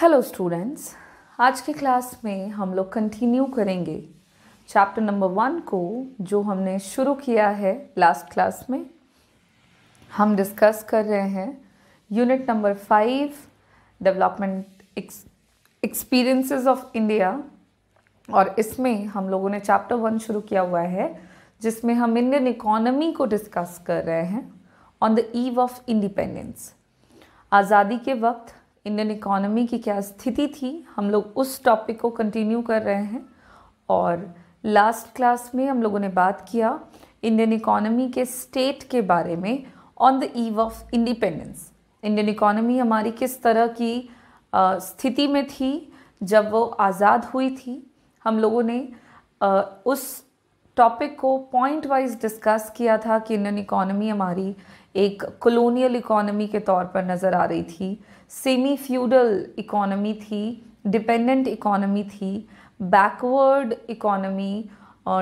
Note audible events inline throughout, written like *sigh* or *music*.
hello students आज की class में हम लोग कंटिन्यू करेंगे चैप्टर नंबर वन को जो हमने शुरू किया है लास्ट क्लास में हम डिस्कस कर रहे हैं unit number five development experiences of India और इसमें हम लोगों ने चैप्टर वन शुरू किया हुआ है जिसमें हम इंडियन इकोनॉमी को डिस्कस कर रहे हैं on the eve of independence आज़ादी के वक्त इंडियन इकोनॉमी की क्या स्थिति थी हम लोग उस टॉपिक को कंटिन्यू कर रहे हैं और लास्ट क्लास में हम लोगों ने बात किया इंडियन इकोनॉमी के स्टेट के बारे में on the eve of independence Indian economy हमारी किस तरह की आ, स्थिति में थी जब वो आज़ाद हुई थी हम लोगों ने आ, उस टॉपिक को पॉइंट वाइज डिस्कस किया था कि इंडियन इकोनॉमी हमारी एक कॉलोनियल इकोनॉमी के तौर पर नज़र आ रही थी सेमी फ्यूडल इकोनॉमी थी डिपेंडेंट इकोनॉमी थी backward economy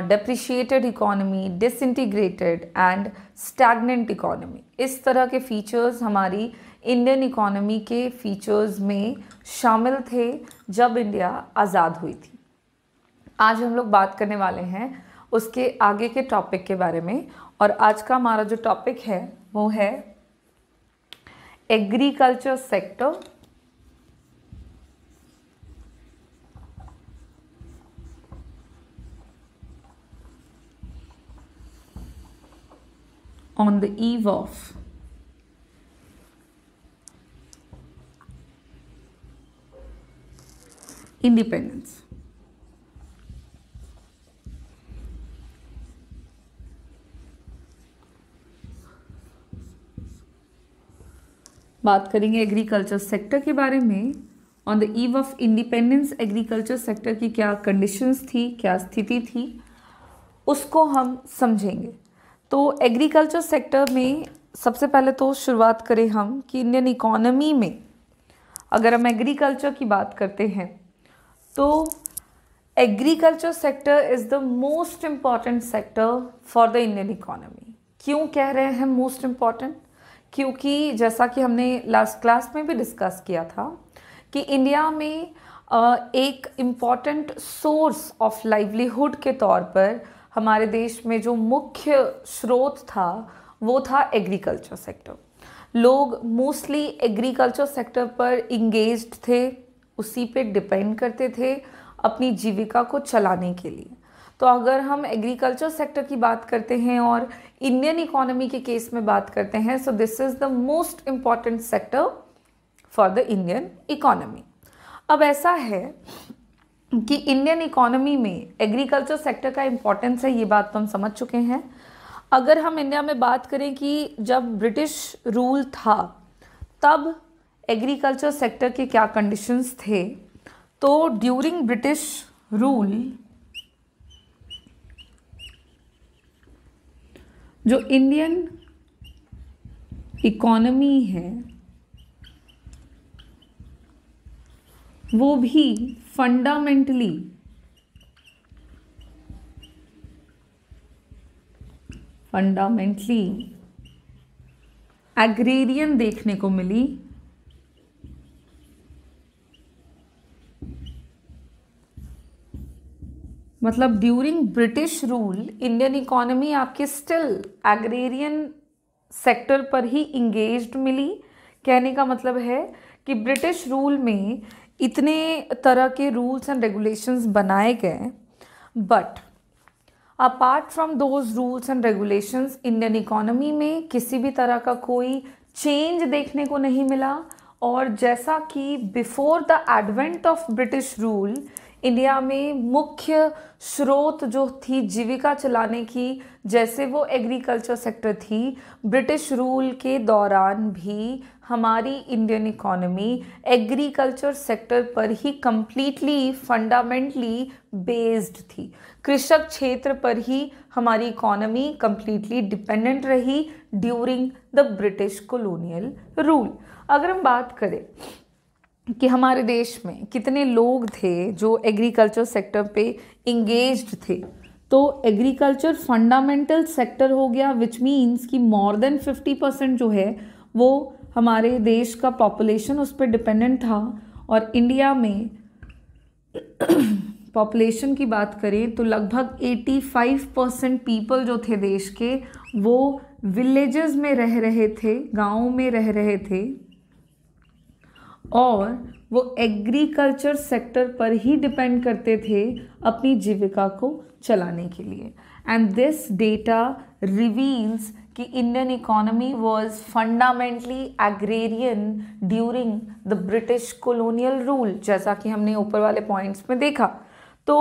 depreciated economy disintegrated and stagnant economy इस तरह के फीचर्स हमारी इंडियन इकोनॉमी के फीचर्स में शामिल थे जब इंडिया आज़ाद हुई थी आज हम लोग बात करने वाले हैं उसके आगे के टॉपिक के बारे में और आज का हमारा जो टॉपिक है वो है agriculture sector on the eve of independence बात करेंगे एग्रीकल्चर सेक्टर के बारे में on the eve of independence agriculture sector की क्या कंडीशंस थी क्या स्थिति थी उसको हम समझेंगे तो एग्रीकल्चर सेक्टर में सबसे पहले तो शुरुआत करें हम कि इंडियन इकोनॉमी में अगर हम एग्रीकल्चर की बात करते हैं तो agriculture sector is the most important sector for the Indian economy क्यों कह रहे हैं मोस्ट इम्पॉर्टेंट क्योंकि जैसा कि हमने लास्ट क्लास में भी डिस्कस किया था कि इंडिया में एक इम्पॉर्टेंट सोर्स ऑफ लाइवलीहुड के तौर पर हमारे देश में जो मुख्य स्रोत था वो था एग्रीकल्चर सेक्टर लोग मोस्टली एग्रीकल्चर सेक्टर पर इंगेज थे उसी पे डिपेंड करते थे अपनी जीविका को चलाने के लिए तो अगर हम एग्रीकल्चर सेक्टर की बात करते हैं और इंडियन इकोनॉमी के केस में बात करते हैं so this is the most important sector for the Indian economy अब ऐसा है कि इंडियन इकोनॉमी में एग्रीकल्चर सेक्टर का इम्पोर्टेंस है ये बात तो हम समझ चुके हैं अगर हम इंडिया में बात करें कि जब ब्रिटिश रूल था तब एग्रीकल्चर सेक्टर के क्या कंडीशंस थे तो ड्यूरिंग ब्रिटिश रूल जो इंडियन इकोनॉमी है वो भी फंडामेंटली फंडामेंटली एग्रेरियन देखने को मिली मतलब during British rule Indian economy आपके स्टिल एग्रेरियन सेक्टर पर ही इंगेज मिली कहने का मतलब है कि ब्रिटिश रूल में इतने तरह के रूल्स एंड रेगुलेशंस बनाए गए but apart from those rules and regulations Indian economy में किसी भी तरह का कोई चेंज देखने को नहीं मिला और जैसा कि before the advent of British rule India में मुख्य स्रोत जो थी जीविका चलाने की जैसे वो एग्रीकल्चर सेक्टर थी ब्रिटिश रूल के दौरान भी हमारी इंडियन इकोनॉमी एग्रीकल्चर सेक्टर पर ही कम्प्लीटली फंडामेंटली बेस्ड थी कृषक क्षेत्र पर ही हमारी इकोनॉमी कम्प्लीटली डिपेंडेंट रही during the British colonial rule अगर हम बात करें कि हमारे देश में कितने लोग थे जो एग्रीकल्चर सेक्टर पे इंगेज थे तो एग्रीकल्चर फंडामेंटल सेक्टर हो गया विच मीन्स कि मोर देन फिफ्टी परसेंट जो है वो हमारे देश का पॉपुलेशन उस पर डिपेंडेंट था और इंडिया में पॉपुलेशन *coughs* की बात करें तो लगभग 85 परसेंट पीपल जो थे देश के वो विलेजेस में रह रहे थे गाँव में रह रहे थे और वो एग्रीकल्चर सेक्टर पर ही डिपेंड करते थे अपनी जीविका को चलाने के लिए एंड दिस डेटा रिवील्स कि Indian economy was fundamentally agrarian during the British colonial rule जैसा कि हमने ऊपर वाले पॉइंट्स में देखा तो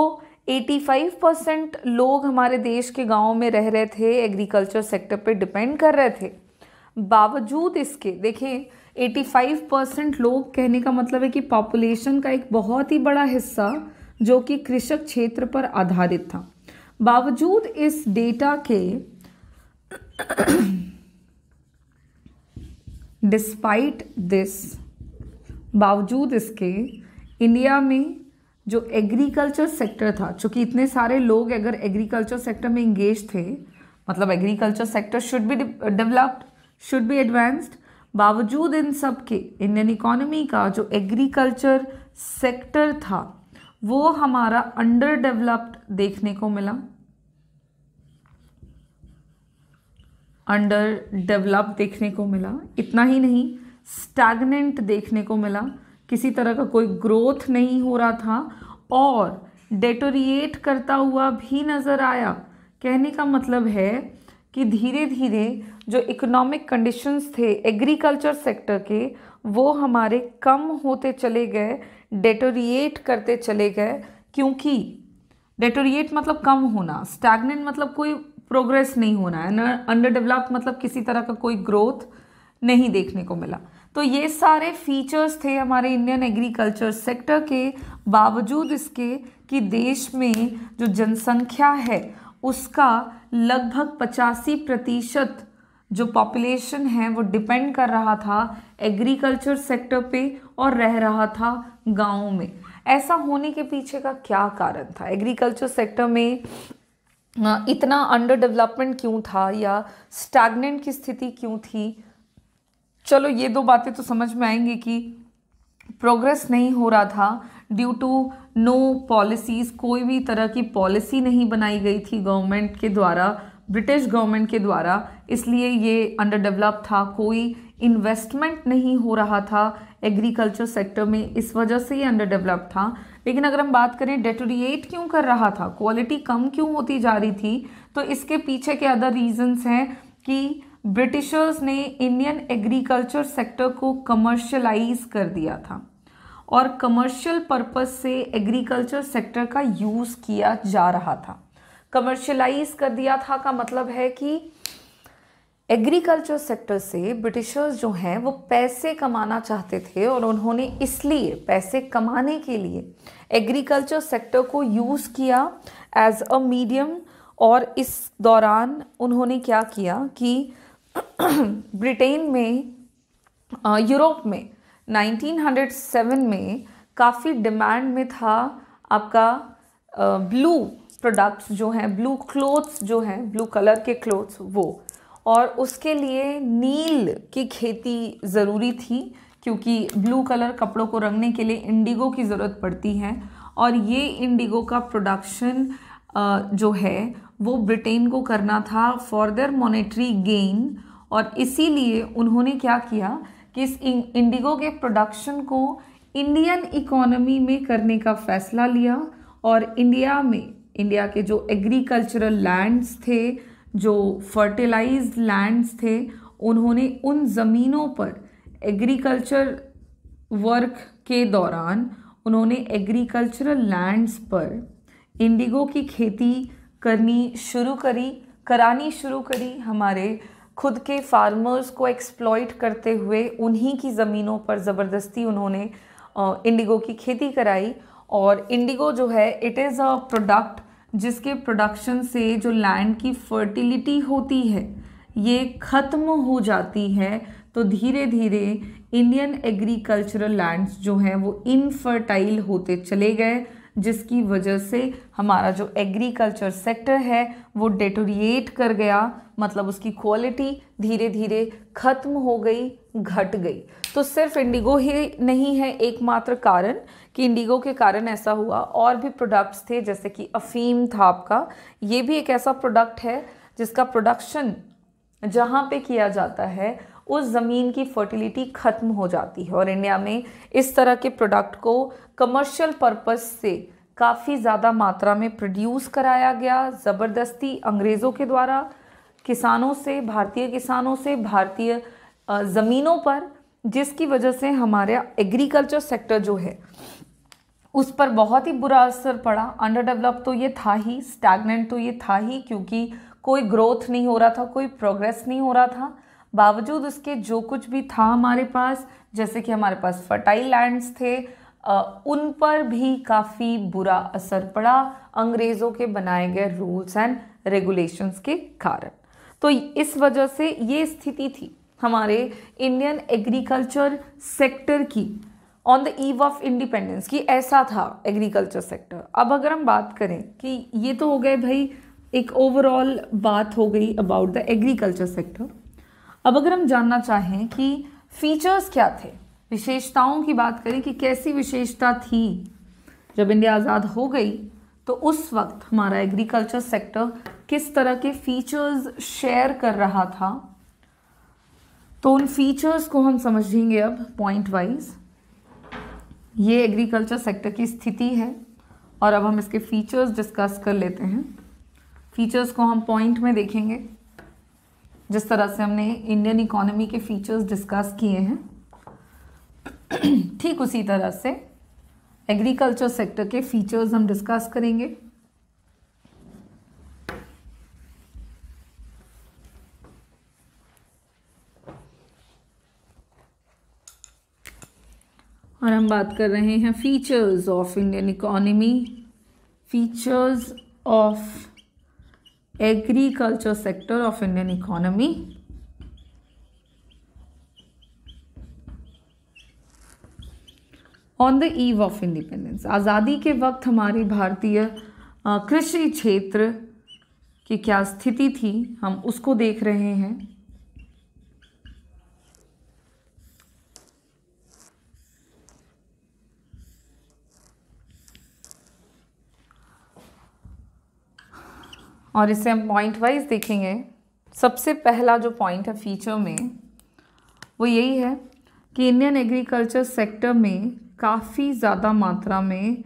85 परसेंट लोग हमारे देश के गाँव में रह रहे थे एग्रीकल्चर सेक्टर पर डिपेंड कर रहे थे बावजूद इसके देखें 85 परसेंट लोग कहने का मतलब है कि पॉपुलेशन का एक बहुत ही बड़ा हिस्सा जो कि कृषक क्षेत्र पर आधारित था बावजूद इस डेटा के डिस्पाइट *coughs* दिस बावजूद इसके इंडिया में जो एग्रीकल्चर सेक्टर था चूँकि इतने सारे लोग अगर एग्रीकल्चर सेक्टर में इंगेज थे मतलब agriculture sector should be developed should be advanced बावजूद इन सब के इंडियन इकोनॉमी का जो एग्रीकल्चर सेक्टर था वो हमारा अंडर डेवलप्ड देखने को मिला अंडर डेवलप देखने को मिला इतना ही नहीं स्टैगनेंट देखने को मिला किसी तरह का कोई ग्रोथ नहीं हो रहा था और डेटोरिएट करता हुआ भी नज़र आया कहने का मतलब है कि धीरे धीरे जो इकोनॉमिक कंडीशंस थे एग्रीकल्चर सेक्टर के वो हमारे कम होते चले गए डेटोरिएट करते चले गए क्योंकि डेटोरिएट मतलब कम होना स्टैगनेंट मतलब कोई प्रोग्रेस नहीं होना है अंडर डेवलप मतलब किसी तरह का कोई ग्रोथ नहीं देखने को मिला तो ये सारे फीचर्स थे हमारे इंडियन एग्रीकल्चर सेक्टर के बावजूद इसके कि देश में जो जनसंख्या है उसका लगभग पचासी प्रतिशत जो पॉपुलेशन है वो डिपेंड कर रहा था एग्रीकल्चर सेक्टर पे और रह रहा था गाँव में ऐसा होने के पीछे का क्या कारण था एग्रीकल्चर सेक्टर में इतना अंडर डेवलपमेंट क्यों था या स्टैगनेंट की स्थिति क्यों थी चलो ये दो बातें तो समझ में आएंगी कि प्रोग्रेस नहीं हो रहा था ड्यू टू नो पॉलिसीज़ कोई भी तरह की पॉलिसी नहीं बनाई गई थी गवर्नमेंट के द्वारा ब्रिटिश गवर्नमेंट के द्वारा इसलिए ये अंडर डेवलप था कोई इन्वेस्टमेंट नहीं हो रहा था एग्रीकल्चर सेक्टर में इस वजह से ये अंडर डेवलप था लेकिन अगर हम बात करें डेटोरिएट क्यों कर रहा था क्वालिटी कम क्यों होती जा रही थी तो इसके पीछे के अदर रीजंस हैं कि ब्रिटिशर्स ने इंडियन एग्रीकल्चर सेक्टर को कमर्शलाइज कर दिया था और कमर्शियल पर्पस से एग्रीकल्चर सेक्टर का यूज़ किया जा रहा था कमर्शलाइज कर दिया था का मतलब है कि एग्रीकल्चर सेक्टर से ब्रिटिशर्स जो हैं वो पैसे कमाना चाहते थे और उन्होंने इसलिए पैसे कमाने के लिए एग्रीकल्चर सेक्टर को यूज़ किया एज अ मीडियम और इस दौरान उन्होंने क्या किया कि *clears throat* ब्रिटेन में यूरोप में 1907 में काफ़ी डिमांड में था आपका ब्लू प्रोडक्ट्स जो हैं ब्लू क्लोथ्स जो हैं ब्लू कलर के क्लोथ्स वो और उसके लिए नील की खेती ज़रूरी थी क्योंकि ब्लू कलर कपड़ों को रंगने के लिए इंडिगो की ज़रूरत पड़ती है और ये इंडिगो का प्रोडक्शन जो है वो ब्रिटेन को करना था फॉर देयर मॉनेटरी गेन और इसीलिए उन्होंने क्या किया कि इस इंडिगो के प्रोडक्शन को इंडियन इकोनॉमी में करने का फैसला लिया और इंडिया में इंडिया के जो एग्रीकल्चरल लैंड्स थे जो फर्टिलाइज लैंड्स थे उन्होंने उन ज़मीनों पर एग्रीकल्चर वर्क के दौरान उन्होंने एग्रीकल्चरल लैंड्स पर इंडिगो की खेती करनी शुरू करी करानी शुरू करी हमारे खुद के फार्मर्स को एक्सप्लॉइट करते हुए उन्हीं की ज़मीनों पर ज़बरदस्ती उन्होंने इंडिगो की खेती कराई और इंडिगो जो है इट इज़ अ प्रोडक्ट जिसके प्रोडक्शन से जो लैंड की फर्टिलिटी होती है ये ख़त्म हो जाती है तो धीरे धीरे इंडियन एग्रीकल्चरल लैंड्स जो हैं वो इनफर्टाइल होते चले गए जिसकी वजह से हमारा जो एग्रीकल्चर सेक्टर है वो डेटोरिएट कर गया मतलब उसकी क्वालिटी धीरे धीरे ख़त्म हो गई घट गई तो सिर्फ इंडिगो ही नहीं है एकमात्र कारण कि इंडिगो के कारण ऐसा हुआ और भी प्रोडक्ट्स थे जैसे कि अफीम था आपका ये भी एक ऐसा प्रोडक्ट है जिसका प्रोडक्शन जहाँ पे किया जाता है उस ज़मीन की फर्टिलिटी ख़त्म हो जाती है और इंडिया में इस तरह के प्रोडक्ट को कमर्शियल पर्पस से काफ़ी ज़्यादा मात्रा में प्रोड्यूस कराया गया ज़बरदस्ती अंग्रेज़ों के द्वारा किसानों से भारतीय किसानों से भारतीय ज़मीनों पर जिसकी वजह से हमारा एग्रीकल्चर सेक्टर जो है उस पर बहुत ही बुरा असर पड़ा अंडर डेवलप तो ये था ही स्टैगनेंट तो ये था ही क्योंकि कोई ग्रोथ नहीं हो रहा था कोई प्रोग्रेस नहीं हो रहा था बावजूद उसके जो कुछ भी था हमारे पास जैसे कि हमारे पास फर्टाइल लैंड्स थे उन पर भी काफ़ी बुरा असर पड़ा अंग्रेज़ों के बनाए गए रूल्स एंड रेगुलेशंस के कारण तो इस वजह से ये स्थिति थी हमारे इंडियन एग्रीकल्चर सेक्टर की on the eve of independence कि ऐसा था एग्रीकल्चर सेक्टर अब अगर हम बात करें कि ये तो हो गए भाई एक ओवरऑल बात हो गई अबाउट द एग्रीकल्चर सेक्टर अब अगर हम जानना चाहें कि फीचर्स क्या थे विशेषताओं की बात करें कि कैसी विशेषता थी जब इंडिया आज़ाद हो गई तो उस वक्त हमारा एग्रीकल्चर सेक्टर किस तरह के फीचर्स शेयर कर रहा था तो उन फीचर्स को हम समझेंगे अब पॉइंट वाइज ये एग्रीकल्चर सेक्टर की स्थिति है और अब हम इसके फीचर्स डिस्कस कर लेते हैं फीचर्स को हम पॉइंट में देखेंगे जिस तरह से हमने इंडियन इकोनॉमी के फीचर्स डिस्कस किए हैं *clears throat* ठीक उसी तरह से एग्रीकल्चर सेक्टर के फीचर्स हम डिस्कस करेंगे और हम बात कर रहे हैं features of Indian economy features of agriculture sector of Indian economy on the eve of independence आज़ादी के वक्त हमारी भारतीय कृषि क्षेत्र की क्या स्थिति थी हम उसको देख रहे हैं और इसे हम पॉइंट वाइज देखेंगे सबसे पहला जो पॉइंट है फीचर में वो यही है कि इंडियन एग्रीकल्चर सेक्टर में काफ़ी ज़्यादा मात्रा में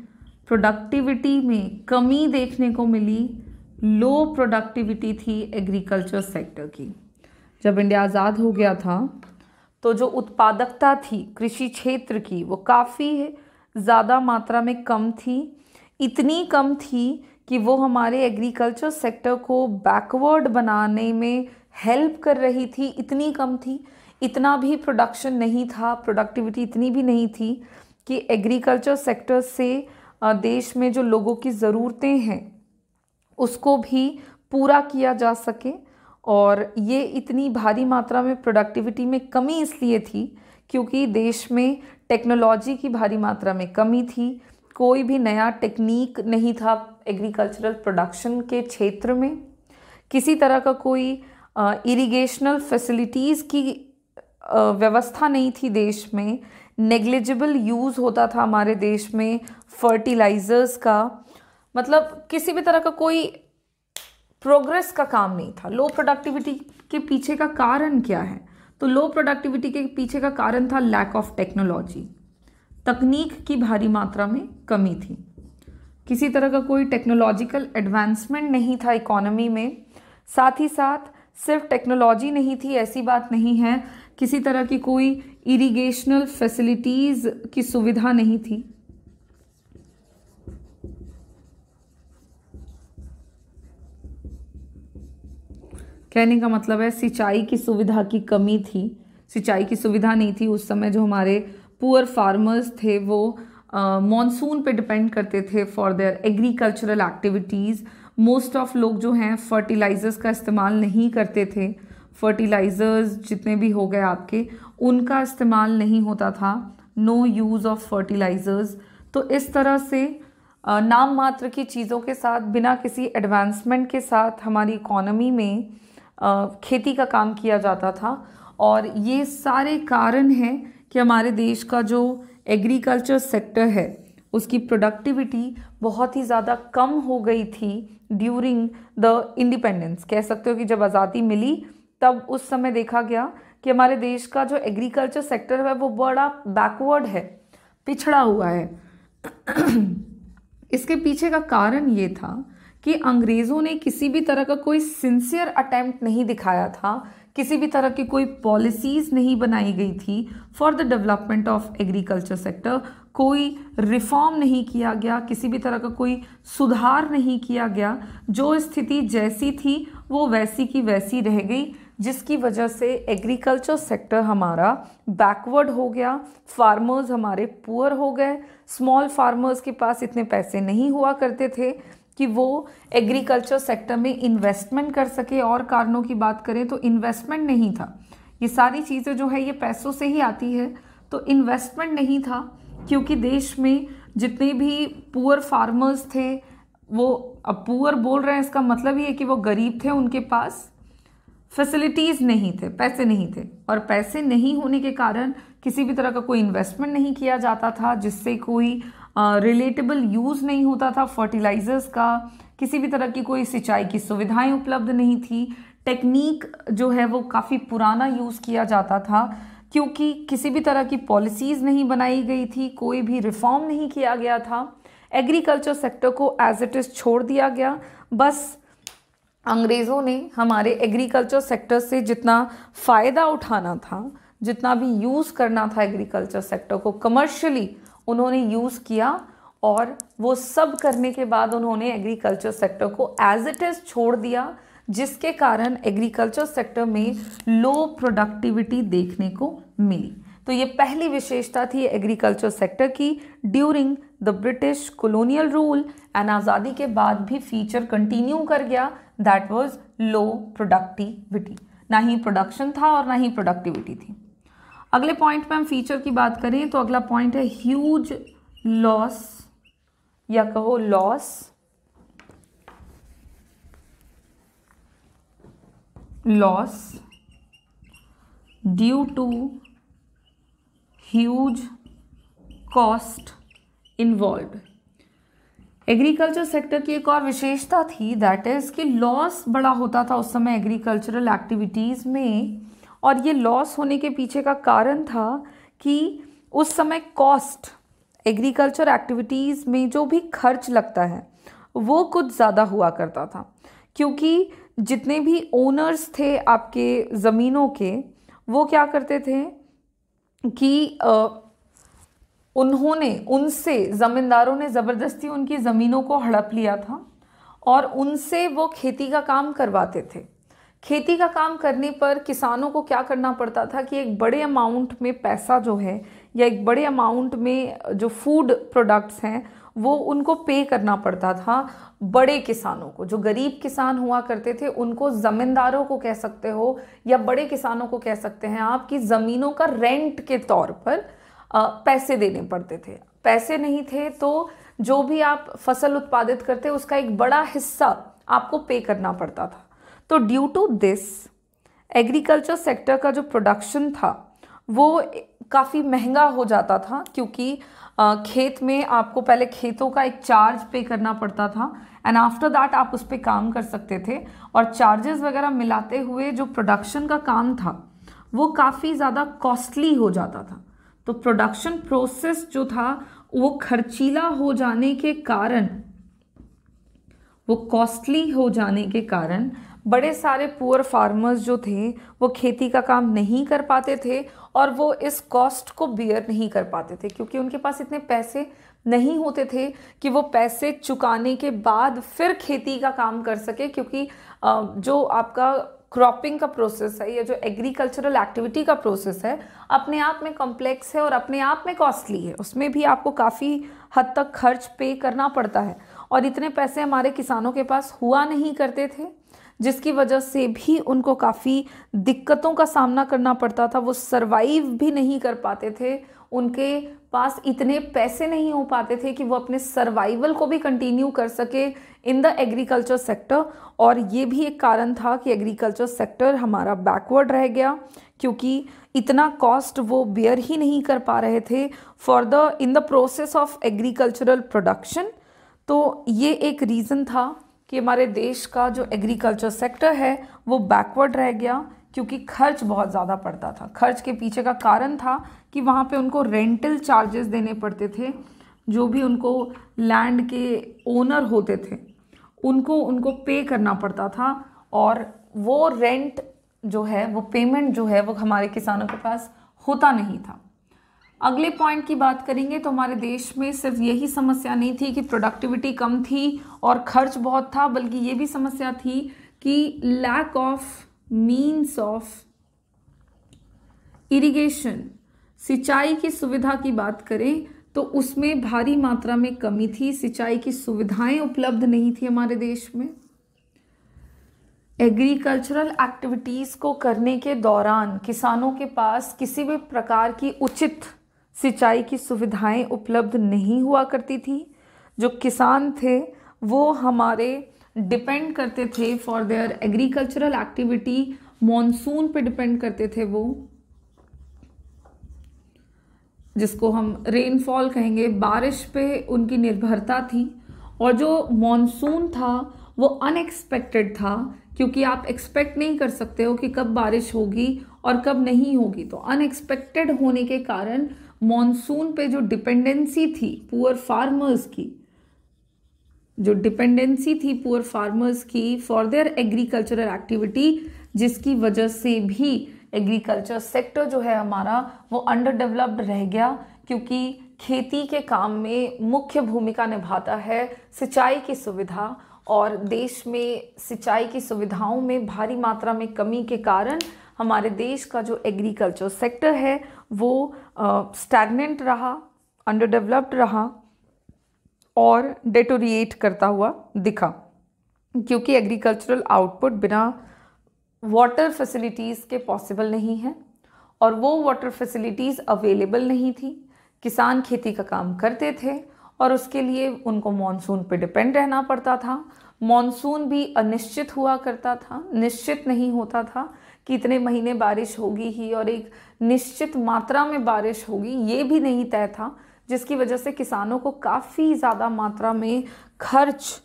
प्रोडक्टिविटी में कमी देखने को मिली लो प्रोडक्टिविटी थी एग्रीकल्चर सेक्टर की जब इंडिया आज़ाद हो गया था तो जो उत्पादकता थी कृषि क्षेत्र की वो काफ़ी ज़्यादा मात्रा में कम थी इतनी कम थी कि वो हमारे एग्रीकल्चर सेक्टर को बैकवर्ड बनाने में हेल्प कर रही थी इतनी कम थी इतना भी प्रोडक्शन नहीं था प्रोडक्टिविटी इतनी भी नहीं थी कि एग्रीकल्चर सेक्टर से देश में जो लोगों की ज़रूरतें हैं उसको भी पूरा किया जा सके और ये इतनी भारी मात्रा में प्रोडक्टिविटी में कमी इसलिए थी क्योंकि देश में टेक्नोलॉजी की भारी मात्रा में कमी थी कोई भी नया टेक्निक नहीं था एग्रीकल्चरल प्रोडक्शन के क्षेत्र में किसी तरह का कोई इरिगेशनल फैसिलिटीज़ की व्यवस्था नहीं थी देश में नेग्लिजिबल यूज़ होता था हमारे देश में फर्टिलाइज़र्स का मतलब किसी भी तरह का कोई प्रोग्रेस का काम नहीं था लो प्रोडक्टिविटी के पीछे का कारण क्या है तो लो प्रोडक्टिविटी के पीछे का कारण था लैक ऑफ टेक्नोलॉजी तकनीक की भारी मात्रा में कमी थी किसी तरह का कोई टेक्नोलॉजिकल एडवांसमेंट नहीं था इकोनॉमी में साथ ही साथ सिर्फ टेक्नोलॉजी नहीं थी ऐसी बात नहीं है किसी तरह की कोई इरिगेशनल फैसिलिटीज़ की सुविधा नहीं थी कहने का मतलब है सिंचाई की सुविधा की कमी थी सिंचाई की सुविधा नहीं थी उस समय जो हमारे पुअर फार्मर्स थे वो मॉनसून पे डिपेंड करते थे for their agricultural activities most of लोग जो हैं फर्टिलाइज़र्स का इस्तेमाल नहीं करते थे फर्टिलाइज़र्स जितने भी हो गए आपके उनका इस्तेमाल नहीं होता था नो यूज़ ऑफ फर्टिलाइज़र्स तो इस तरह से नाम मात्र की चीज़ों के साथ बिना किसी एडवांसमेंट के साथ हमारी इकोनॉमी में खेती का काम किया जाता था और ये सारे कारण हैं कि हमारे देश का जो एग्रीकल्चर सेक्टर है उसकी प्रोडक्टिविटी बहुत ही ज़्यादा कम हो गई थी ड्यूरिंग द इंडिपेंडेंस कह सकते हो कि जब आज़ादी मिली तब उस समय देखा गया कि हमारे देश का जो एग्रीकल्चर सेक्टर है वो बड़ा बैकवर्ड है पिछड़ा हुआ है *clears throat* इसके पीछे का कारण ये था कि अंग्रेज़ों ने किसी भी तरह का कोई सिंसियर अटैम्प्ट नहीं दिखाया था किसी भी तरह की कोई पॉलिसीज़ नहीं बनाई गई थी for the development of agriculture sector कोई रिफॉर्म नहीं किया गया किसी भी तरह का कोई सुधार नहीं किया गया जो स्थिति जैसी थी वो वैसी की वैसी रह गई जिसकी वजह से एग्रीकल्चर सेक्टर हमारा बैकवर्ड हो गया फार्मर्स हमारे पुअर हो गए स्मॉल फार्मर्स के पास इतने पैसे नहीं हुआ करते थे कि वो एग्रीकल्चर सेक्टर में इन्वेस्टमेंट कर सके और कारणों की बात करें तो इन्वेस्टमेंट नहीं था ये सारी चीज़ें जो है ये पैसों से ही आती है तो इन्वेस्टमेंट नहीं था क्योंकि देश में जितने भी पुअर फार्मर्स थे वो अब पुअर बोल रहे हैं इसका मतलब ये है कि वो गरीब थे उनके पास फैसिलिटीज़ नहीं थे पैसे नहीं थे और पैसे नहीं होने के कारण किसी भी तरह का कोई इन्वेस्टमेंट नहीं किया जाता था जिससे कोई रिलेटेबल यूज़ नहीं होता था फर्टिलाइज़र्स का किसी भी तरह की कोई सिंचाई की सुविधाएं उपलब्ध नहीं थी टेक्निक जो है वो काफ़ी पुराना यूज़ किया जाता था क्योंकि किसी भी तरह की पॉलिसीज़ नहीं बनाई गई थी कोई भी रिफॉर्म नहीं किया गया था एग्रीकल्चर सेक्टर को एज इट इज़ छोड़ दिया गया बस अंग्रेज़ों ने हमारे एग्रीकल्चर सेक्टर से जितना फ़ायदा उठाना था जितना भी यूज़ करना था एग्रीकल्चर सेक्टर को कमर्शियली उन्होंने यूज़ किया और वो सब करने के बाद उन्होंने एग्रीकल्चर सेक्टर को एज इट इज़ छोड़ दिया जिसके कारण एग्रीकल्चर सेक्टर में लो प्रोडक्टिविटी देखने को मिली तो ये पहली विशेषता थी एग्रीकल्चर सेक्टर की during the British colonial rule and आज़ादी के बाद भी फीचर कंटिन्यू कर गया दैट वाज लो प्रोडक्टिविटी ना ही प्रोडक्शन था और ना ही प्रोडक्टिविटी थी अगले पॉइंट में हम फीचर की बात करें तो अगला पॉइंट है ह्यूज लॉस या कहो loss loss due to huge cost involve agriculture sector की एक और विशेषता थी दैट इज़ कि लॉस बड़ा होता था उस समय एग्रीकल्चरल एक्टिविटीज़ में और ये लॉस होने के पीछे का कारण था कि उस समय कॉस्ट एग्रीकल्चर एक्टिविटीज़ में जो भी खर्च लगता है वो कुछ ज़्यादा हुआ करता था क्योंकि जितने भी ओनर्स थे आपके ज़मीनों के वो क्या करते थे कि आ, उन्होंने उनसे ज़मींदारों ने ज़बरदस्ती उनकी ज़मीनों को हड़प लिया था और उनसे वो खेती का काम करवाते थे खेती का काम करने पर किसानों को क्या करना पड़ता था कि एक बड़े अमाउंट में पैसा जो है या एक बड़े अमाउंट में जो फूड प्रोडक्ट्स हैं वो उनको पे करना पड़ता था बड़े किसानों को जो गरीब किसान हुआ करते थे उनको ज़मींदारों को कह सकते हो या बड़े किसानों को कह सकते हैं आप कि ज़मीनों का रेंट के तौर पर पैसे देने पड़ते थे पैसे नहीं थे तो जो भी आप फसल उत्पादित करते उसका एक बड़ा हिस्सा आपको पे करना पड़ता था तो due to this agriculture sector का जो प्रोडक्शन था वो काफ़ी महंगा हो जाता था क्योंकि खेत में आपको पहले खेतों का एक चार्ज पे करना पड़ता था एंड आफ्टर दैट आप उस पर काम कर सकते थे और चार्जेस वगैरह मिलाते हुए जो प्रोडक्शन का काम था वो काफ़ी ज़्यादा कॉस्टली हो जाता था तो प्रोडक्शन प्रोसेस जो था वो खर्चीला हो जाने के कारण वो कॉस्टली हो जाने के कारण बड़े सारे पुअर फार्मर्स जो थे वो खेती का काम नहीं कर पाते थे और वो इस कॉस्ट को बियर नहीं कर पाते थे क्योंकि उनके पास इतने पैसे नहीं होते थे कि वो पैसे चुकाने के बाद फिर खेती का काम कर सके क्योंकि जो आपका क्रॉपिंग का प्रोसेस है या जो एग्रीकल्चरल एक्टिविटी का प्रोसेस है अपने आप में कॉम्प्लेक्स है और अपने आप में कॉस्टली है उसमें भी आपको काफ़ी हद तक खर्च पे करना पड़ता है और इतने पैसे हमारे किसानों के पास हुआ नहीं करते थे जिसकी वजह से भी उनको काफ़ी दिक्कतों का सामना करना पड़ता था वो सरवाइव भी नहीं कर पाते थे उनके पास इतने पैसे नहीं हो पाते थे कि वो अपने सर्वाइवल को भी कंटिन्यू कर सके इन द एग्रीकल्चर सेक्टर और ये भी एक कारण था कि एग्रीकल्चर सेक्टर हमारा बैकवर्ड रह गया क्योंकि इतना कॉस्ट वो बियर ही नहीं कर पा रहे थे for the in the process of agricultural production तो ये एक रीज़न था कि हमारे देश का जो एग्रीकल्चर सेक्टर है वो बैकवर्ड रह गया क्योंकि खर्च बहुत ज़्यादा पड़ता था खर्च के पीछे का कारण था कि वहाँ पे उनको रेंटल चार्जेस देने पड़ते थे जो भी उनको लैंड के ओनर होते थे उनको उनको पे करना पड़ता था और वो रेंट जो है वो पेमेंट जो है वो हमारे किसानों के पास होता नहीं था अगले पॉइंट की बात करेंगे तो हमारे देश में सिर्फ यही समस्या नहीं थी कि प्रोडक्टिविटी कम थी और खर्च बहुत था बल्कि ये भी समस्या थी कि lack of means of irrigation सिंचाई की सुविधा की बात करें तो उसमें भारी मात्रा में कमी थी सिंचाई की सुविधाएं उपलब्ध नहीं थी हमारे देश में एग्रीकल्चरल एक्टिविटीज़ को करने के दौरान किसानों के पास किसी भी प्रकार की उचित सिंचाई की सुविधाएं उपलब्ध नहीं हुआ करती थी जो किसान थे वो हमारे डिपेंड करते थे for their agricultural activity monsoon पे डिपेंड करते थे वो जिसको हम रेनफॉल कहेंगे बारिश पे उनकी निर्भरता थी और जो मॉनसून था वो अनएक्सपेक्टेड था क्योंकि आप एक्सपेक्ट नहीं कर सकते हो कि कब बारिश होगी और कब नहीं होगी तो अनएक्सपेक्टेड होने के कारण मॉनसून पे जो डिपेंडेंसी थी पुअर फार्मर्स की जो डिपेंडेंसी थी पुअर फार्मर्स की फॉर देयर एग्रीकल्चरल एक्टिविटी जिसकी वजह से भी एग्रीकल्चर सेक्टर जो है हमारा वो अंडर डेवलप्ड रह गया क्योंकि खेती के काम में मुख्य भूमिका निभाता है सिंचाई की सुविधा और देश में सिंचाई की सुविधाओं में भारी मात्रा में कमी के कारण हमारे देश का जो एग्रीकल्चर सेक्टर है वो स्टैगनेंट रहा अंडरडेवलप्ड रहा और डेटोरिएट करता हुआ दिखा क्योंकि एग्रीकल्चरल आउटपुट बिना वाटर फैसिलिटीज़ के पॉसिबल नहीं है और वो वाटर फैसिलिटीज़ अवेलेबल नहीं थी किसान खेती का काम करते थे और उसके लिए उनको मॉनसून पे डिपेंड रहना पड़ता था मॉनसून भी अनिश्चित हुआ करता था निश्चित नहीं होता था कि इतने महीने बारिश होगी ही और एक निश्चित मात्रा में बारिश होगी ये भी नहीं तय था जिसकी वजह से किसानों को काफ़ी ज़्यादा मात्रा में खर्च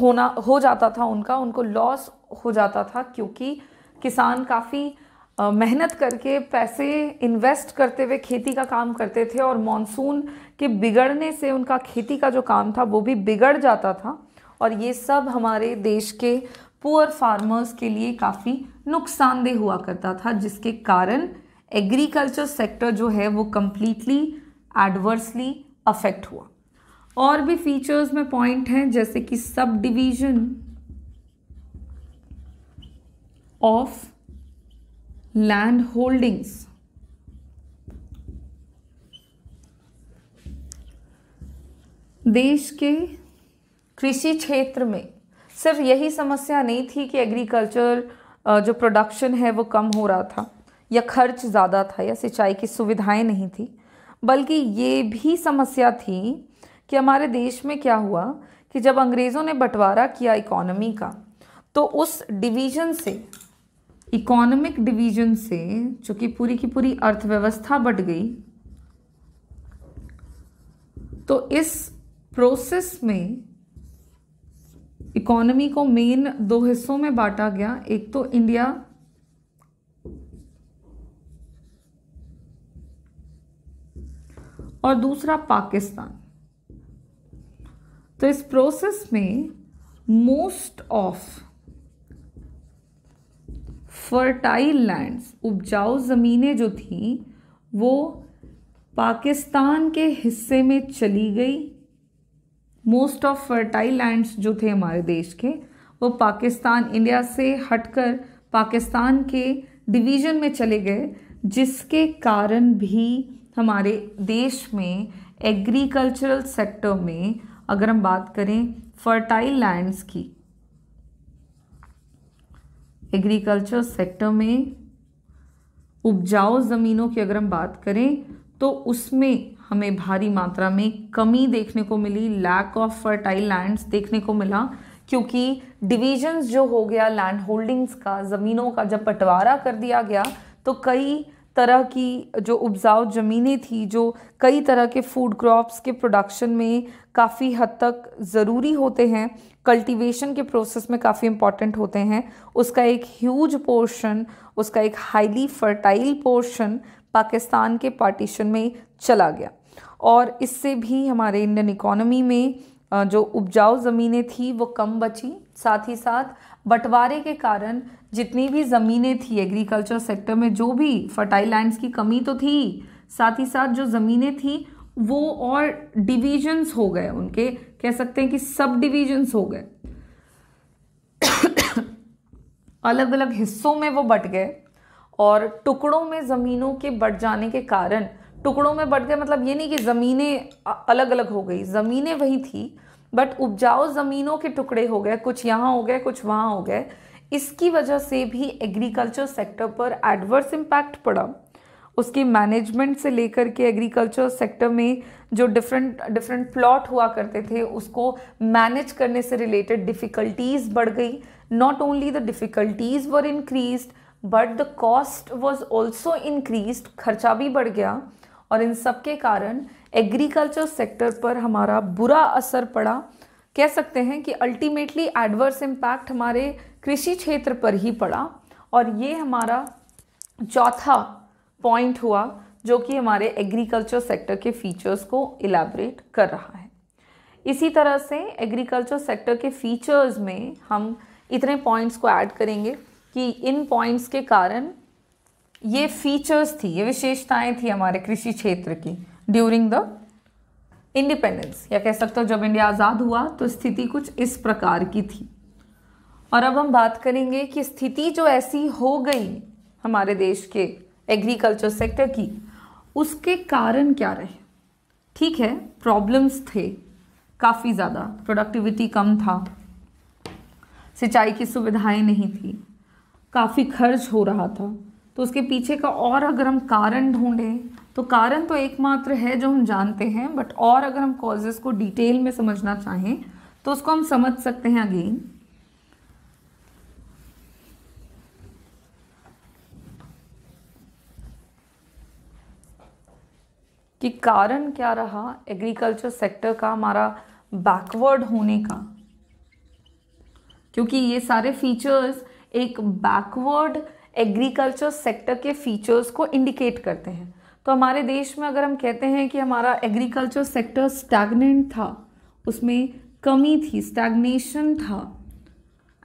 होना हो जाता था उनका उनको लॉस हो जाता था क्योंकि किसान काफ़ी मेहनत करके पैसे इन्वेस्ट करते हुए खेती का काम करते थे और मॉनसून के बिगड़ने से उनका खेती का जो काम था वो भी बिगड़ जाता था और ये सब हमारे देश के पुअर फार्मर्स के लिए काफ़ी नुकसानदेह हुआ करता था जिसके कारण एग्रीकल्चर सेक्टर जो है वो कम्प्लीटली एडवर्सली अफेक्ट हुआ और भी फीचर्स में पॉइंट हैं जैसे कि sub division of land holdings देश के कृषि क्षेत्र में सिर्फ यही समस्या नहीं थी कि एग्रीकल्चर जो प्रोडक्शन है वो कम हो रहा था या खर्च ज़्यादा था या सिंचाई की सुविधाएं नहीं थी बल्कि ये भी समस्या थी कि हमारे देश में क्या हुआ कि जब अंग्रेज़ों ने बंटवारा किया इकोनॉमी का तो उस डिवीज़न से इकोनॉमिक डिवीज़न से चूँकि पूरी की पूरी अर्थव्यवस्था बट गई तो इस प्रोसेस में इकोनॉमी को मेन दो हिस्सों में बांटा गया एक तो इंडिया और दूसरा पाकिस्तान तो इस प्रोसेस में मोस्ट ऑफ फर्टाइल लैंड्स उपजाऊ ज़मीनें जो थीं वो पाकिस्तान के हिस्से में चली गई मोस्ट ऑफ फर्टाइल लैंड्स जो थे हमारे देश के वो पाकिस्तान इंडिया से हटकर पाकिस्तान के डिवीज़न में चले गए जिसके कारण भी हमारे देश में एग्रीकल्चरल सेक्टर में अगर हम बात करें फर्टाइल लैंड्स की एग्रीकल्चर सेक्टर में उपजाऊ ज़मीनों की अगर हम बात करें तो उसमें हमें भारी मात्रा में कमी देखने को मिली लैक ऑफ फर्टाइल लैंड्स देखने को मिला क्योंकि डिवीजन्स जो हो गया लैंड होल्डिंग्स का ज़मीनों का जब बंटवारा कर दिया गया तो कई तरह की जो उपजाऊ ज़मीनें थी जो कई तरह के फूड क्रॉप्स के प्रोडक्शन में काफ़ी हद तक ज़रूरी होते हैं कल्टीवेशन के प्रोसेस में काफ़ी इम्पॉर्टेंट होते हैं उसका एक ह्यूज पोर्शन उसका एक हाईली फर्टाइल पोर्शन पाकिस्तान के पार्टीशन में चला गया और इससे भी हमारे इंडियन इकोनॉमी में जो उपजाऊ ज़मीनें थी वो कम बची साथ ही साथ बंटवारे के कारण जितनी भी ज़मीनें थी एग्रीकल्चर सेक्टर में जो भी फर्टाइल लैंड्स की कमी तो थी साथ ही साथ जो ज़मीनें थी वो और डिवीजन्स हो गए उनके कह सकते हैं कि सब डिवीजन्स हो गए अलग अलग हिस्सों में वो बट गए और टुकड़ों में ज़मीनों के बट जाने के कारण टुकड़ों में बट गए मतलब ये नहीं कि ज़मीनें अलग अलग हो गई ज़मीनें वही थी बट उपजाऊ ज़मीनों के टुकड़े हो गए कुछ यहाँ हो गए कुछ वहाँ हो गए इसकी वजह से भी एग्रीकल्चर सेक्टर पर एडवर्स इम्पैक्ट पड़ा उसके मैनेजमेंट से लेकर के एग्रीकल्चर सेक्टर में जो डिफरेंट डिफरेंट प्लॉट हुआ करते थे उसको मैनेज करने से रिलेटेड डिफ़िकल्टीज बढ़ गई not only the difficulties were increase but the cost was also increase खर्चा भी बढ़ गया और इन सब के कारण एग्रीकल्चर सेक्टर पर हमारा बुरा असर पड़ा कह सकते हैं कि अल्टीमेटली एडवर्स इम्पैक्ट हमारे कृषि क्षेत्र पर ही पड़ा और ये हमारा चौथा पॉइंट हुआ जो कि हमारे एग्रीकल्चर सेक्टर के फीचर्स को इलाबरेट कर रहा है इसी तरह से एग्रीकल्चर सेक्टर के फीचर्स में हम इतने पॉइंट्स को ऐड करेंगे कि इन पॉइंट्स के कारण ये फीचर्स थी ये विशेषताएं थी हमारे कृषि क्षेत्र की ड्यूरिंग द इंडिपेंडेंस या कह सकते हो जब इंडिया आज़ाद हुआ तो स्थिति कुछ इस प्रकार की थी और अब हम बात करेंगे कि स्थिति जो ऐसी हो गई हमारे देश के एग्रीकल्चर सेक्टर की उसके कारण क्या रहे ठीक है प्रॉब्लम्स थे काफ़ी ज़्यादा प्रोडक्टिविटी कम था सिंचाई की सुविधाएं नहीं थी काफ़ी खर्च हो रहा था तो उसके पीछे का और अगर हम कारण ढूंढें तो कारण तो एकमात्र है जो हम जानते हैं बट और अगर हम कॉजेज़ को डिटेल में समझना चाहें तो उसको हम समझ सकते हैं अगेन कि कारण क्या रहा एग्रीकल्चर सेक्टर का हमारा बैकवर्ड होने का क्योंकि ये सारे फीचर्स एक बैकवर्ड एग्रीकल्चर सेक्टर के फीचर्स को इंडिकेट करते हैं तो हमारे देश में अगर हम कहते हैं कि हमारा एग्रीकल्चर सेक्टर स्टैगनेंट था उसमें कमी थी स्टैगनेशन था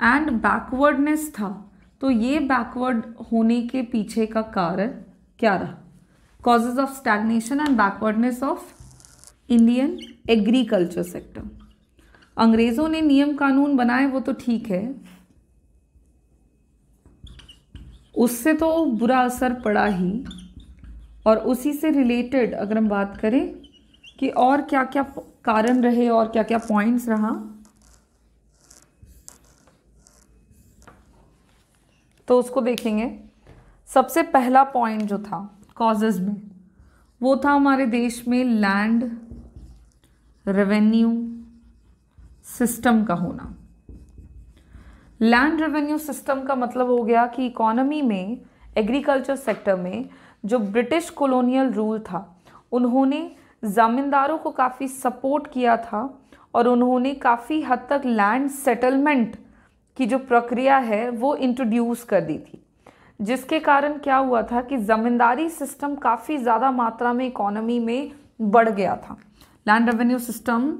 एंड बैकवर्डनेस था तो ये बैकवर्ड होने के पीछे का कारण क्या रहा causes of stagnation and backwardness of Indian agriculture sector अंग्रेजों ने नियम कानून बनाए वो तो ठीक है उससे तो बुरा असर पड़ा ही और उसी से रिलेटेड अगर हम बात करें कि और क्या क्या कारण रहे और क्या क्या पॉइंट्स रहा तो उसको देखेंगे सबसे पहला पॉइंट जो था कॉजेज में वो था हमारे देश में लैंड रेवेन्यू सिस्टम का होना लैंड रेवेन्यू सिस्टम का मतलब हो गया कि इकोनॉमी में एग्रीकल्चर सेक्टर में जो ब्रिटिश कॉलोनियल रूल था उन्होंने ज़मींदारों को काफ़ी सपोर्ट किया था और उन्होंने काफ़ी हद तक लैंड सेटलमेंट की जो प्रक्रिया है वो इंट्रोड्यूस कर दी थी जिसके कारण क्या हुआ था कि ज़मींदारी सिस्टम काफ़ी ज़्यादा मात्रा में इकोनॉमी में बढ़ गया था लैंड रेवेन्यू सिस्टम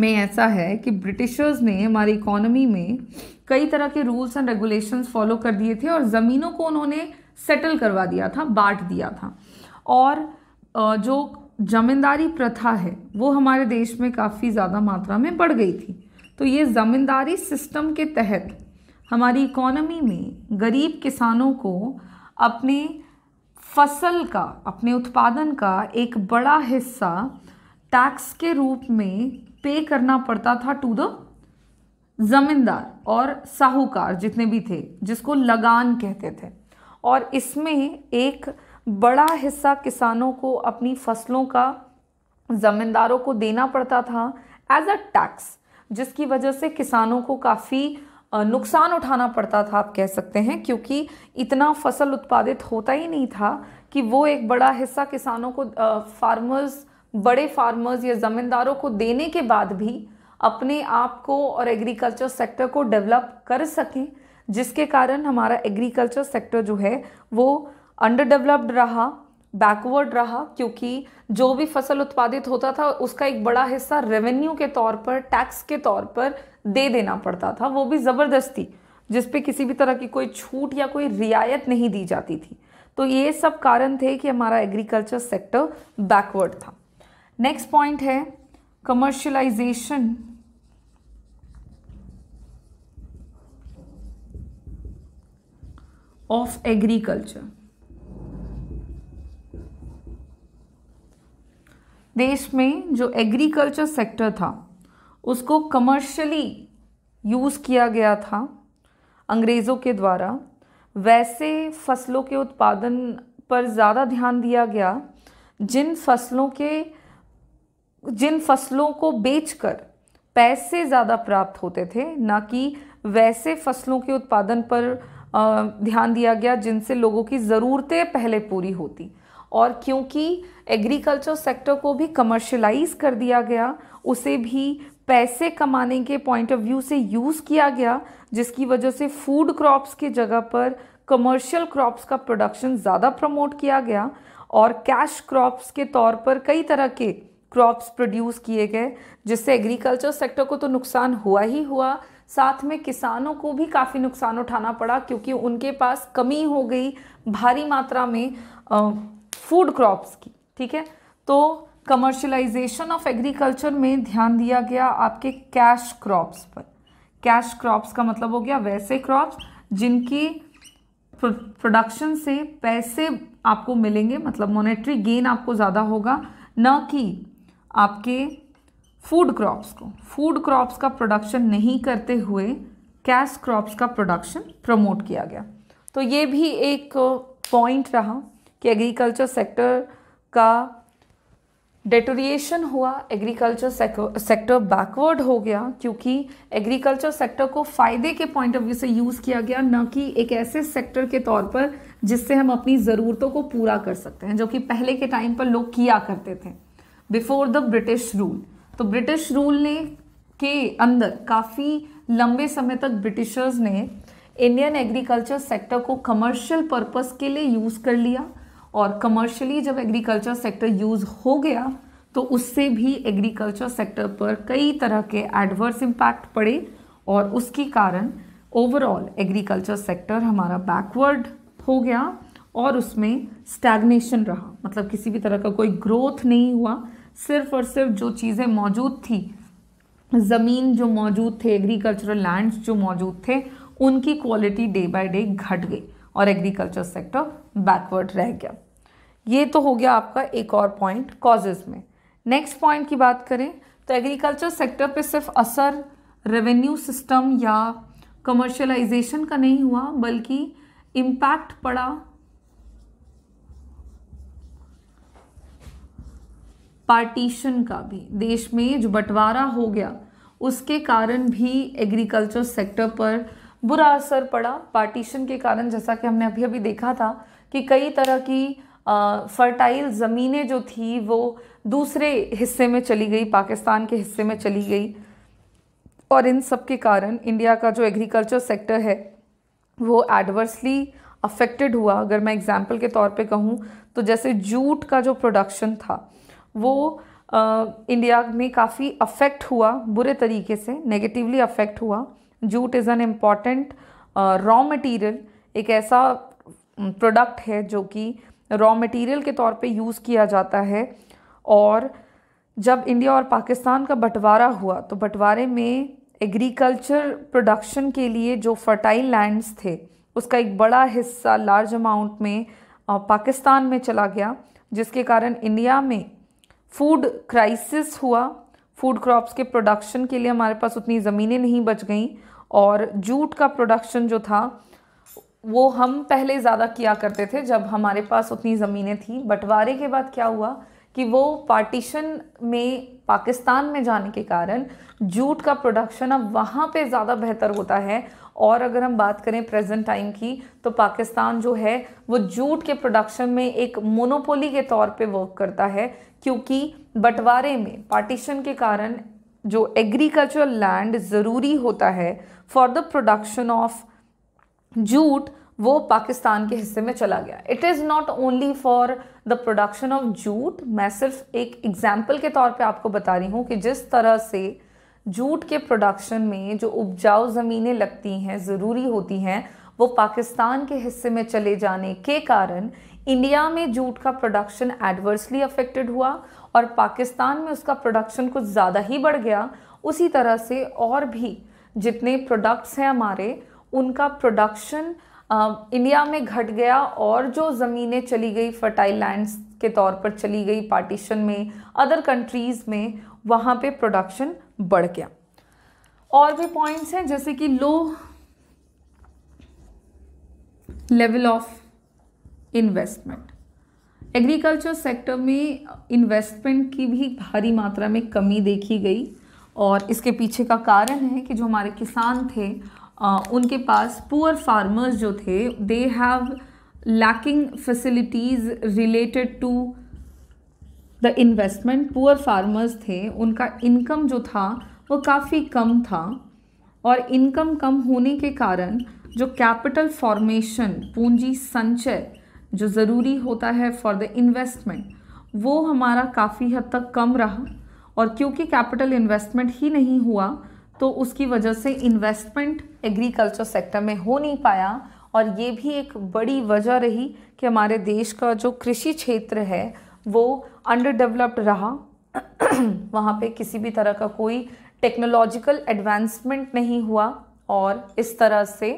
में ऐसा है कि ब्रिटिशर्स ने हमारी इकोनॉमी में कई तरह के रूल्स एंड रेगुलेशंस फॉलो कर दिए थे और ज़मीनों को उन्होंने सेटल करवा दिया था बांट दिया था और जो ज़मींदारी प्रथा है वो हमारे देश में काफ़ी ज़्यादा मात्रा में बढ़ गई थी तो ये ज़मींदारी सिस्टम के तहत हमारी इकोनॉमी में गरीब किसानों को अपने फसल का अपने उत्पादन का एक बड़ा हिस्सा टैक्स के रूप में पे करना पड़ता था टू द ज़मींदार और साहूकार जितने भी थे जिसको लगान कहते थे और इसमें एक बड़ा हिस्सा किसानों को अपनी फसलों का ज़मींदारों को देना पड़ता था एज अ टैक्स जिसकी वजह से किसानों को काफ़ी नुकसान उठाना पड़ता था आप कह सकते हैं क्योंकि इतना फसल उत्पादित होता ही नहीं था कि वो एक बड़ा हिस्सा किसानों को फार्मर्स बड़े फार्मर्स या ज़मींदारों को देने के बाद भी अपने आप को और एग्रीकल्चर सेक्टर को डेवलप कर सकें जिसके कारण हमारा एग्रीकल्चर सेक्टर जो है वो अंडर डेवलप्ड रहा बैकवर्ड रहा क्योंकि जो भी फसल उत्पादित होता था उसका एक बड़ा हिस्सा रेवेन्यू के तौर पर टैक्स के तौर पर दे देना पड़ता था वो भी ज़बरदस्ती जिस पे किसी भी तरह की कोई छूट या कोई रियायत नहीं दी जाती थी तो ये सब कारण थे कि हमारा एग्रीकल्चर सेक्टर बैकवर्ड था नेक्स्ट पॉइंट है कमर्शलाइजेशन ऑफ एग्रीकल्चर देश में जो एग्रीकल्चर सेक्टर था उसको कमर्शली यूज़ किया गया था अंग्रेज़ों के द्वारा वैसे फसलों के उत्पादन पर ज़्यादा ध्यान दिया गया जिन फसलों के जिन फसलों को बेचकर पैसे ज़्यादा प्राप्त होते थे ना कि वैसे फसलों के उत्पादन पर ध्यान दिया गया जिनसे लोगों की ज़रूरतें पहले पूरी होती और क्योंकि एग्रीकल्चर सेक्टर को भी कमर्शलाइज कर दिया गया उसे भी पैसे कमाने के पॉइंट ऑफ व्यू से यूज़ किया गया जिसकी वजह से फूड क्रॉप्स के जगह पर कमर्शियल क्रॉप्स का प्रोडक्शन ज़्यादा प्रमोट किया गया और कैश क्रॉप्स के तौर पर कई तरह के क्रॉप्स प्रोड्यूस किए गए जिससे एग्रीकल्चर सेक्टर को तो नुकसान हुआ ही हुआ साथ में किसानों को भी काफ़ी नुकसान उठाना पड़ा क्योंकि उनके पास कमी हो गई भारी मात्रा में फूड क्रॉप्स की ठीक है तो कमर्शलाइजेशन ऑफ एग्रीकल्चर में ध्यान दिया गया आपके कैश क्रॉप्स पर कैश क्रॉप्स का मतलब हो गया वैसे क्रॉप्स जिनकी प्रोडक्शन से पैसे आपको मिलेंगे मतलब मोनेटरी गेन आपको ज़्यादा होगा न कि आपके फूड क्रॉप्स को फूड क्रॉप्स का प्रोडक्शन नहीं करते हुए कैश क्रॉप्स का प्रोडक्शन प्रमोट किया गया तो ये भी एक पॉइंट रहा कि एग्रीकल्चर सेक्टर का डेटोरिएशन हुआ एग्रीकल्चर सेक्टर बैकवर्ड हो गया क्योंकि एग्रीकल्चर सेक्टर को फ़ायदे के पॉइंट ऑफ व्यू से यूज़ किया गया न कि एक ऐसे सेक्टर के तौर पर जिससे हम अपनी ज़रूरतों को पूरा कर सकते हैं जो कि पहले के टाइम पर लोग किया करते थे बिफोर द ब्रिटिश रूल तो ब्रिटिश रूल ने के अंदर काफ़ी लंबे समय तक ब्रिटिशर्स ने इंडियन एग्रीकल्चर सेक्टर को कमर्शियल पर्पस के लिए यूज़ कर लिया और कमर्शियली जब एग्रीकल्चर सेक्टर यूज़ हो गया तो उससे भी एग्रीकल्चर सेक्टर पर कई तरह के एडवर्स इम्पैक्ट पड़े और उसके कारण ओवरऑल एग्रीकल्चर सेक्टर हमारा बैकवर्ड हो गया और उसमें स्टैग्नेशन रहा मतलब किसी भी तरह का कोई ग्रोथ नहीं हुआ सिर्फ और सिर्फ जो चीज़ें मौजूद थी ज़मीन जो मौजूद थे एग्रीकल्चरल लैंड्स जो मौजूद थे उनकी क्वालिटी डे बाय डे घट गई और एग्रीकल्चर सेक्टर बैकवर्ड रह गया ये तो हो गया आपका एक और पॉइंट कॉजेज़ में नेक्स्ट पॉइंट की बात करें तो एग्रीकल्चर सेक्टर पे सिर्फ असर रेवेन्यू सिस्टम या कमर्शलाइजेशन का नहीं हुआ बल्कि इम्पैक्ट पड़ा पार्टीशन का भी देश में जो बंटवारा हो गया उसके कारण भी एग्रीकल्चर सेक्टर पर बुरा असर पड़ा पार्टीशन के कारण जैसा कि हमने अभी अभी देखा था कि कई तरह की फर्टाइल ज़मीनें जो थी वो दूसरे हिस्से में चली गई पाकिस्तान के हिस्से में चली गई और इन सब के कारण इंडिया का जो एग्रीकल्चर सेक्टर है वो एडवर्सली अफेक्टेड हुआ अगर मैं एग्ज़ाम्पल के तौर पे कहूँ तो जैसे जूट का जो प्रोडक्शन था वो आ, इंडिया में काफ़ी अफेक्ट हुआ बुरे तरीके से नेगेटिवली अफेक्ट हुआ jute is an important raw material एक ऐसा प्रोडक्ट um, है जो कि रॉ मटेरियल के तौर पे यूज़ किया जाता है और जब इंडिया और पाकिस्तान का बंटवारा हुआ तो बंटवारे में एग्रीकल्चर प्रोडक्शन के लिए जो फर्टाइल लैंड्स थे उसका एक बड़ा हिस्सा लार्ज अमाउंट में पाकिस्तान uh, में चला गया जिसके कारण इंडिया में फूड क्राइसिस हुआ फूड क्रॉप्स के प्रोडक्शन के लिए हमारे पास उतनी ज़मीनें नहीं बच गईं और जूट का प्रोडक्शन जो था वो हम पहले ज़्यादा किया करते थे जब हमारे पास उतनी ज़मीनें थी बंटवारे के बाद क्या हुआ कि वो पार्टीशन में पाकिस्तान में जाने के कारण जूट का प्रोडक्शन अब वहाँ पे ज़्यादा बेहतर होता है और अगर हम बात करें प्रेजेंट टाइम की तो पाकिस्तान जो है वो जूट के प्रोडक्शन में एक मोनोपोली के तौर पे वर्क करता है क्योंकि बंटवारे में पार्टीशन के कारण जो एग्रीकल्चरल लैंड ज़रूरी होता है for the production of jute वो पाकिस्तान के हिस्से में चला गया it is not only for the production of jute मैं सिर्फ एक एग्जाम्पल के तौर पे आपको बता रही हूँ कि जिस तरह से जूट के प्रोडक्शन में जो उपजाऊ ज़मीनें लगती हैं ज़रूरी होती हैं वो पाकिस्तान के हिस्से में चले जाने के कारण इंडिया में जूट का प्रोडक्शन एडवर्सली अफेक्टेड हुआ और पाकिस्तान में उसका प्रोडक्शन कुछ ज़्यादा ही बढ़ गया उसी तरह से और भी जितने प्रोडक्ट्स हैं हमारे उनका प्रोडक्शन इंडिया में घट गया और जो ज़मीनें चली गई फर्टाइल लैंड्स के तौर पर चली गई पार्टीशन में अदर कंट्रीज़ में वहाँ पे प्रोडक्शन बढ़ गया और भी पॉइंट्स हैं जैसे कि low level of investment agriculture sector में इन्वेस्टमेंट की भी भारी मात्रा में कमी देखी गई और इसके पीछे का कारण है कि जो हमारे किसान थे आ, उनके पास पुअर फार्मर्स जो थे they have lacking facilities related to the investment poor farmers थे उनका इनकम जो था वो काफ़ी कम था और इनकम कम होने के कारण जो कैपिटल फॉर्मेशन पूंजी संचय जो ज़रूरी होता है फॉर द इन्वेस्टमेंट वो हमारा काफ़ी हद तक कम रहा और क्योंकि कैपिटल इन्वेस्टमेंट ही नहीं हुआ तो उसकी वजह से इन्वेस्टमेंट एग्रीकल्चर सेक्टर में हो नहीं पाया और ये भी एक बड़ी वजह रही कि हमारे देश का जो कृषि क्षेत्र है वो अंडर डेवलप्ड रहा *clears throat* वहाँ पे किसी भी तरह का कोई टेक्नोलॉजिकल एडवांसमेंट नहीं हुआ और इस तरह से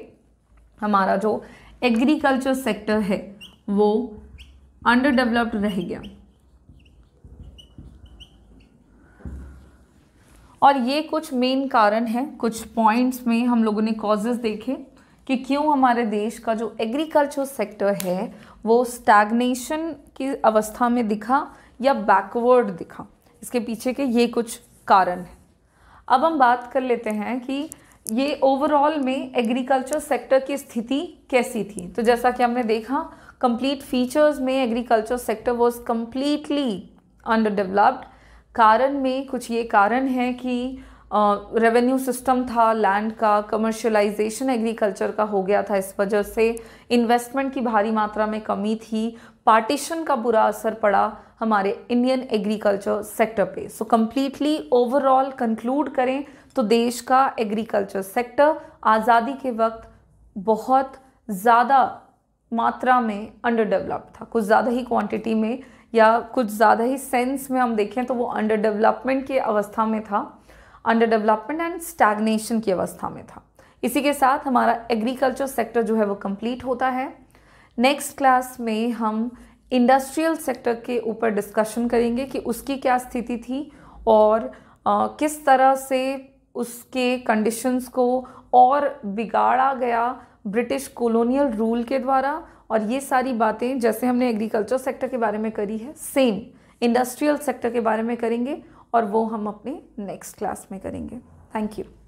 हमारा जो एग्रीकल्चर सेक्टर है वो अंडर डेवलप्ड रह गया और ये कुछ मेन कारण है कुछ पॉइंट्स में हम लोगों ने कॉजेज देखे कि क्यों हमारे देश का जो एग्रीकल्चर सेक्टर है वो स्टैग्नेशन की अवस्था में दिखा या बैकवर्ड दिखा इसके पीछे के ये कुछ कारण हैं अब हम बात कर लेते हैं कि ये ओवरऑल में एग्रीकल्चर सेक्टर की स्थिति कैसी थी तो जैसा कि हमने देखा कंप्लीट फीचर्स में sector was completely under developed कारण में कुछ ये कारण है कि रेवेन्यू uh, सिस्टम था लैंड का कमर्शलाइजेशन एग्रीकल्चर का हो गया था इस वजह से इन्वेस्टमेंट की भारी मात्रा में कमी थी पार्टीशन का बुरा असर पड़ा हमारे इंडियन एग्रीकल्चर सेक्टर पे सो कम्प्लीटली ओवरऑल कंक्लूड करें तो देश का एग्रीकल्चर सेक्टर आज़ादी के वक्त बहुत ज़्यादा मात्रा में अंडर डेवलप था कुछ ज़्यादा ही क्वांटिटी में या कुछ ज़्यादा ही सेंस में हम देखें तो वो अंडर डेवलपमेंट की अवस्था में था अंडर डेवलपमेंट एंड स्टैगनेशन की अवस्था में था इसी के साथ हमारा एग्रीकल्चर सेक्टर जो है वो कंप्लीट होता है नेक्स्ट क्लास में हम इंडस्ट्रियल सेक्टर के ऊपर डिस्कशन करेंगे कि उसकी क्या स्थिति थी और आ, किस तरह से उसके कंडीशंस को और बिगाड़ा गया ब्रिटिश कॉलोनियल रूल के द्वारा और ये सारी बातें जैसे हमने एग्रीकल्चर सेक्टर के बारे में करी है सेम इंडस्ट्रियल सेक्टर के बारे में करेंगे और वो हम अपने नेक्स्ट क्लास में करेंगे थैंक यू